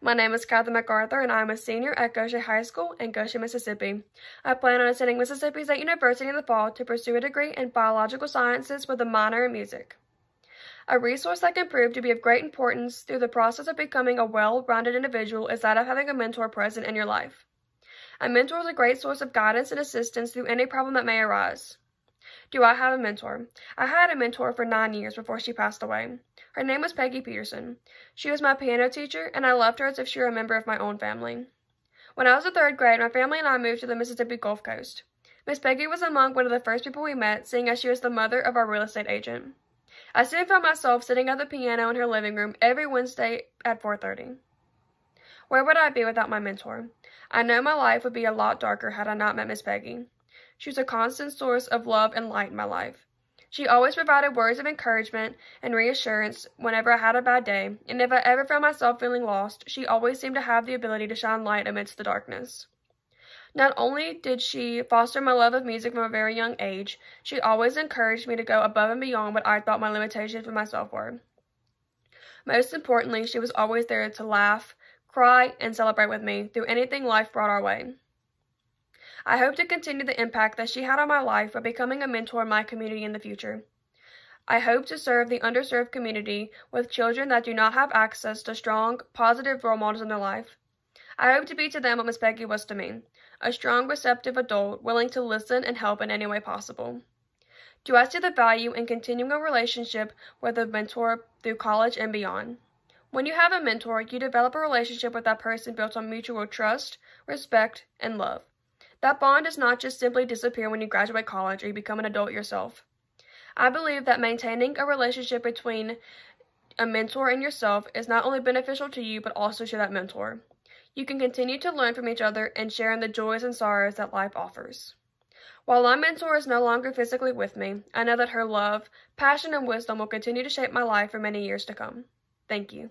My name is Catherine MacArthur, and I'm a senior at Goshen High School in Goshen, Mississippi. I plan on attending Mississippi State University in the fall to pursue a degree in biological sciences with a minor in music. A resource that can prove to be of great importance through the process of becoming a well-rounded individual is that of having a mentor present in your life. A mentor is a great source of guidance and assistance through any problem that may arise. Do I have a mentor? I had a mentor for nine years before she passed away. Her name was Peggy Peterson. She was my piano teacher, and I loved her as if she were a member of my own family. When I was in third grade, my family and I moved to the Mississippi Gulf Coast. Miss Peggy was among one of the first people we met, seeing as she was the mother of our real estate agent. I soon found myself sitting at the piano in her living room every Wednesday at 4.30. Where would I be without my mentor? I know my life would be a lot darker had I not met Miss Peggy. She was a constant source of love and light in my life. She always provided words of encouragement and reassurance whenever I had a bad day, and if I ever found myself feeling lost, she always seemed to have the ability to shine light amidst the darkness. Not only did she foster my love of music from a very young age, she always encouraged me to go above and beyond what I thought my limitations for myself were. Most importantly, she was always there to laugh, cry, and celebrate with me through anything life brought our way. I hope to continue the impact that she had on my life by becoming a mentor in my community in the future. I hope to serve the underserved community with children that do not have access to strong, positive role models in their life. I hope to be to them what Miss Peggy was to me, a strong, receptive adult willing to listen and help in any way possible. Do I see the value in continuing a relationship with a mentor through college and beyond? When you have a mentor, you develop a relationship with that person built on mutual trust, respect, and love. That bond does not just simply disappear when you graduate college or you become an adult yourself. I believe that maintaining a relationship between a mentor and yourself is not only beneficial to you but also to that mentor. You can continue to learn from each other and share in the joys and sorrows that life offers. While my mentor is no longer physically with me, I know that her love, passion, and wisdom will continue to shape my life for many years to come. Thank you.